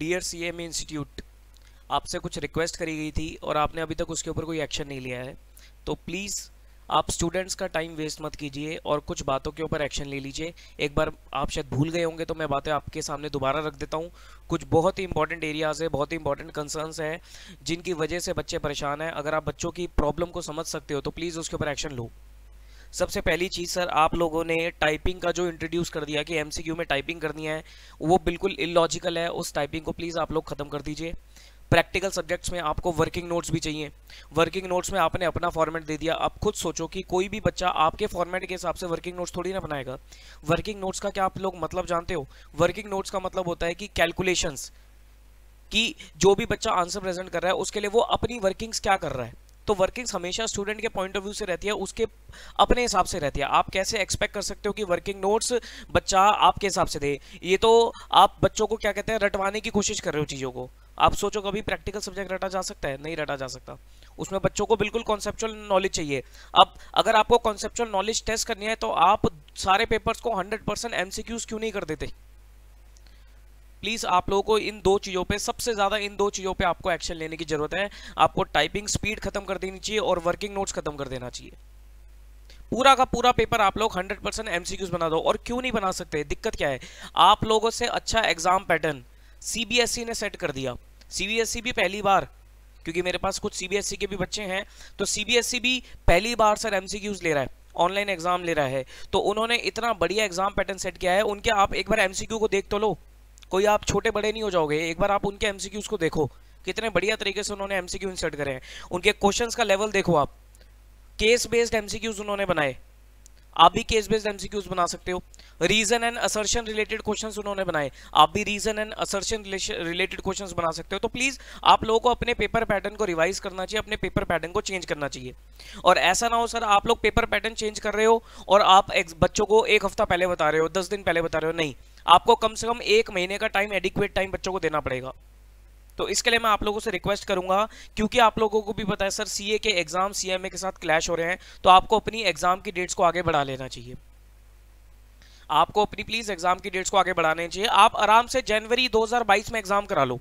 dear C M institute आपसे कुछ request करी गई थी और आपने अभी तक उसके ऊपर कोई एक्शन नहीं लिया है तो प्लीज़ आप स्टूडेंट्स का टाइम वेस्ट मत कीजिए और कुछ बातों के ऊपर एक्शन ले लीजिए एक बार आप शायद भूल गए होंगे तो मैं बातें आपके सामने दोबारा रख देता हूँ कुछ बहुत ही इंपॉर्टेंट एरियाज़ है बहुत ही इंपॉर्टेंट कंसर्न्स हैं जिनकी वजह से बच्चे परेशान हैं अगर आप बच्चों की प्रॉब्लम को समझ सकते हो तो प्लीज़ उसके ऊपर एक्शन लो सबसे पहली चीज़ सर आप लोगों ने टाइपिंग का जो इंट्रोड्यूस कर दिया कि एमसीक्यू में टाइपिंग करनी है वो बिल्कुल इलॉजिकल है उस टाइपिंग को प्लीज़ आप लोग ख़त्म कर दीजिए प्रैक्टिकल सब्जेक्ट्स में आपको वर्किंग नोट्स भी चाहिए वर्किंग नोट्स में आपने अपना फॉर्मेट दे दिया आप खुद सोचो कि कोई भी बच्चा आपके फॉर्मेट के हिसाब से वर्किंग नोट्स थोड़ी ना बनाएगा वर्किंग नोट्स का क्या आप लोग मतलब जानते हो वर्किंग नोट्स का मतलब होता है कि कैलकुलेशंस कि जो भी बच्चा आंसर प्रेजेंट कर रहा है उसके लिए वो अपनी वर्किंग्स क्या कर रहा है तो वर्किंग्स हमेशा स्टूडेंट के पॉइंट ऑफ व्यू से रहती है उसके अपने हिसाब से रहती है आप कैसे एक्सपेक्ट कर सकते हो कि वर्किंग नोट्स बच्चा आपके हिसाब से दे ये तो आप बच्चों को क्या कहते हैं रटवाने की कोशिश कर रहे हो चीज़ों को आप सोचो कभी प्रैक्टिकल सब्जेक्ट रटा जा सकता है नहीं रटा जा सकता उसमें बच्चों को बिल्कुल कॉन्सेप्चुअल नॉलेज चाहिए अब अगर आपको कॉन्सेप्चुअल नॉलेज टेस्ट करनी है तो आप सारे पेपर्स को 100 परसेंट एमसीक्यूज क्यों नहीं कर देते प्लीज़ आप लोगों को इन दो चीज़ों पे सबसे ज़्यादा इन दो चीज़ों पे आपको एक्शन लेने की ज़रूरत है आपको टाइपिंग स्पीड खत्म कर देनी चाहिए और वर्किंग नोट्स खत्म कर देना चाहिए पूरा का पूरा पेपर आप लोग 100 परसेंट एमसीक्यूज बना दो और क्यों नहीं बना सकते दिक्कत क्या है आप लोगों से अच्छा एग्जाम पैटर्न सीबीएसई ने सेट कर दिया सीबीएसई e भी पहली बार क्योंकि मेरे पास कुछ सीबीएसई e के भी बच्चे हैं तो सीबीएसई e भी पहली बार सर एमसीक्यूज ले रहा है ऑनलाइन एग्जाम ले रहा है तो उन्होंने इतना बढ़िया एग्जाम पैटर्न सेट किया है उनके आप एक बार एमसीक्यू को देख तो लो कोई आप छोटे बड़े नहीं हो जाओगे एक बार आप उनके एमसीक्यूज को देखो कितने बढ़िया तरीके से उन्होंने एमसीक्यू इंसर्ट करे हैं उनके क्वेश्चंस का लेवल देखो आप केस बेस्ड एमसीक्यूज उन्होंने बनाए आप भी केस बेस्ड एमसीक्यूज बना सकते हो reason and assertion related questions उन्होंने बनाए आप भी reason and assertion related questions बना सकते हो तो प्लीज आप लोगों को अपने पेपर पैटर्न को रिवाइज करना चाहिए अपने पेपर पैटर्न को चेंज करना चाहिए और ऐसा ना हो सर आप लोग पेपर पैटर्न चेंज कर रहे हो और आप बच्चों को एक हफ्ता पहले बता रहे हो दस दिन पहले बता रहे हो नहीं आपको कम से कम एक महीने का टाइम एडिक्वेट टाइम बच्चों को देना पड़ेगा तो इसके लिए मैं आप लोगों से रिक्वेस्ट करूंगा क्योंकि आप लोगों को भी पता है सर सीए के एग्जाम सीएमए के साथ क्लैश हो रहे हैं तो आपको अपनी एग्जाम की डेट्स को आगे बढ़ा लेना चाहिए आपको अपनी प्लीज एग्जाम की डेट्स को आगे बढ़ाने चाहिए आप आराम से जनवरी 2022 में एग्जाम करा लो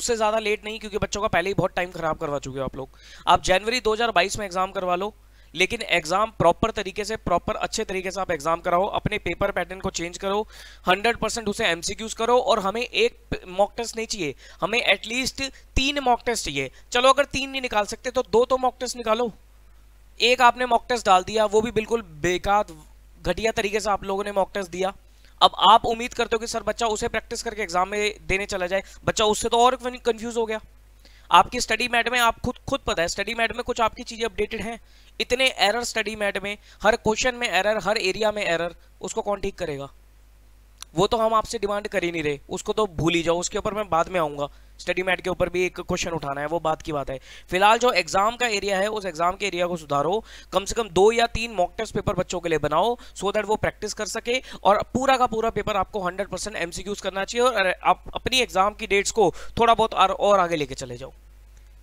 उससे ज़्यादा लेट नहीं क्योंकि बच्चों का पहले ही बहुत टाइम खराब करवा चुके हो आप लोग आप जनवरी 2022 में एग्जाम करवा लो लेकिन एग्जाम प्रॉपर तरीके से प्रॉपर अच्छे तरीके से आप एग्जाम कराओ अपने पेपर पैटर्न को चेंज करो 100 परसेंट उसे एमसीक्यूज करो और हमें एक मॉक टेस्ट नहीं चाहिए हमें एटलीस्ट तीन मॉक टेस्ट चाहिए चलो अगर तीन नहीं निकाल सकते तो दो तो मॉक टेस्ट निकालो एक आपने मॉक टेस्ट डाल दिया वो भी बिल्कुल बेकार घटिया तरीके से आप लोगों ने मॉक टेस्ट दिया अब आप उम्मीद करते हो कि सर बच्चा उसे प्रैक्टिस करके एग्जाम में देने चला जाए बच्चा उससे तो और कंफ्यूज हो गया आपकी स्टडी मैट में आप खुद खुद पता है स्टडी मैट में कुछ आपकी चीज़ें अपडेटेड हैं इतने एरर स्टडी मैट में हर क्वेश्चन में एरर हर एरिया में एरर उसको कौन ठीक करेगा वो तो हम आपसे डिमांड कर ही नहीं रहे उसको तो भूल ही जाओ उसके ऊपर मैं बाद में आऊँगा स्टडी मैट के ऊपर भी एक क्वेश्चन उठाना है वो बात की बात है फिलहाल जो एग्जाम का एरिया है उस एग्जाम के एरिया को सुधारो कम से कम दो या तीन मॉक टेस्ट पेपर बच्चों के लिए बनाओ सो दैट वो प्रैक्टिस कर सके और पूरा का पूरा पेपर आपको 100 परसेंट करना चाहिए और आप अपनी एग्जाम की डेट्स को थोड़ा बहुत और आगे लेके चले जाओ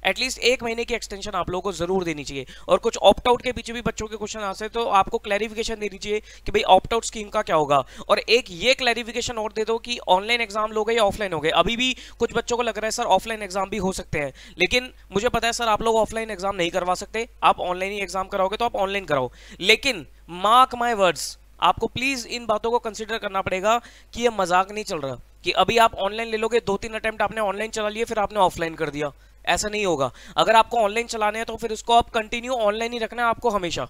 एटलीस्ट एक महीने की एक्सटेंशन आप लोगों को जरूर देनी चाहिए और कुछ ऑप्ट आउट के पीछे भी बच्चों के क्वेश्चन आ सकते तो आपको क्लैरिफिकेशन देनी चाहिए कि भाई ऑप्ट आउट स्कीम का क्या होगा और एक ये क्लैरिफिकेशन और दे दो कि ऑनलाइन एग्जाम लोगे या ऑफलाइन हो अभी भी कुछ बच्चों को लग रहा है सर ऑफलाइन एग्जाम भी हो सकते हैं लेकिन मुझे पता है सर आप लोग ऑफलाइन एग्जाम नहीं करवा सकते आप ऑनलाइन ही एग्जाम कराओगे तो आप ऑनलाइन कराओ लेकिन मार्क माई वर्ड्स आपको प्लीज इन बातों को कंसिडर करना पड़ेगा कि यह मजाक नहीं चल रहा कि अभी आप ऑनलाइन ले लोगे दो तीन अटेम्प्ट आपने ऑनलाइन चला लिए फिर आपने ऑफलाइन कर दिया ऐसा नहीं होगा अगर आपको ऑनलाइन चलाने हैं तो फिर उसको आप कंटिन्यू ऑनलाइन ही रखना है आपको हमेशा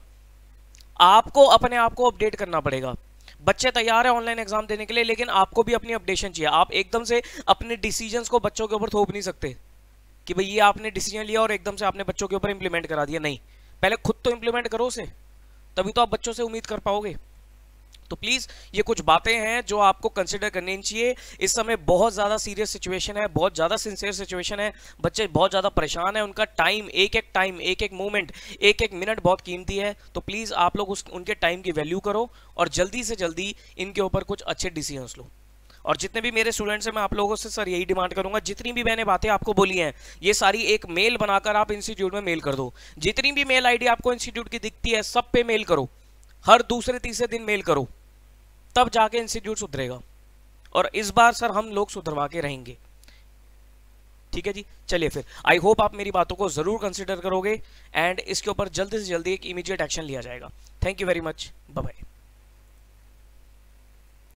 आपको अपने आप को अपडेट करना पड़ेगा बच्चे तैयार है ऑनलाइन एग्जाम देने के लिए लेकिन आपको भी अपनी अपडेशन चाहिए आप एकदम से अपने डिसीजंस को बच्चों के ऊपर थोप नहीं सकते कि भाई ये आपने डिसीजन लिया और एकदम से आपने बच्चों के ऊपर इंप्लीमेंट करा दिया नहीं पहले खुद तो इंप्लीमेंट करो उसे तभी तो आप बच्चों से उम्मीद कर पाओगे तो प्लीज़ ये कुछ बातें हैं जो आपको कंसिडर करनी चाहिए इस समय बहुत ज़्यादा सीरियस सिचुएशन है बहुत ज़्यादा सिंसियर सिचुएशन है बच्चे बहुत ज़्यादा परेशान है उनका टाइम एक एक टाइम एक एक मोमेंट एक एक मिनट बहुत कीमती है तो प्लीज़ आप लोग उस उनके टाइम की वैल्यू करो और जल्दी से जल्दी इनके ऊपर कुछ अच्छे डिसीजन लो और जितने भी मेरे स्टूडेंट्स हैं मैं आप लोगों से सर यही डिमांड करूंगा जितनी भी मैंने बातें आपको बोली हैं ये सारी एक मेल बनाकर आप इंस्टीट्यूट में मेल कर दो जितनी भी मेल आईडी आपको इंस्टीट्यूट की दिखती है सब पे मेल करो हर दूसरे तीसरे दिन मेल करो तब जाके इंस्टीट्यूट सुधरेगा और इस बार सर हम लोग सुधरवा के रहेंगे ठीक है जी चलिए फिर आई होप आप मेरी बातों को ज़रूर कंसिडर करोगे एंड इसके ऊपर जल्दी से जल्दी एक इमीजिएट एक्शन लिया जाएगा thank you very much bye